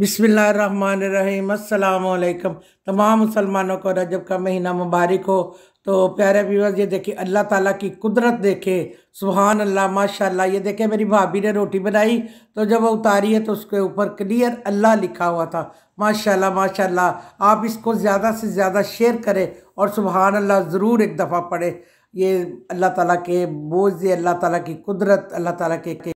बिसमीम अल्लाम तमाम मुसलमानों को रजब का महीना मुबारक हो तो प्यारे व्यूवर्स ये देखिए अल्लाह ताला की कुदरत देखे सुबहान अल्लाह माशाल्लाह ये देखे मेरी भाभी ने रोटी बनाई तो जब वो उतारी है तो उसके ऊपर क्लियर अल्लाह लिखा हुआ था माशाल्लाह माशाल्लाह आप इसको ज़्यादा से ज़्यादा शेयर करें और सुबहान अल्लाह ज़रूर एक दफ़ा पढ़े ये अल्लाह ताला के बोझ अल्लाह ताला की कुदरत अल्लाह ताला के, के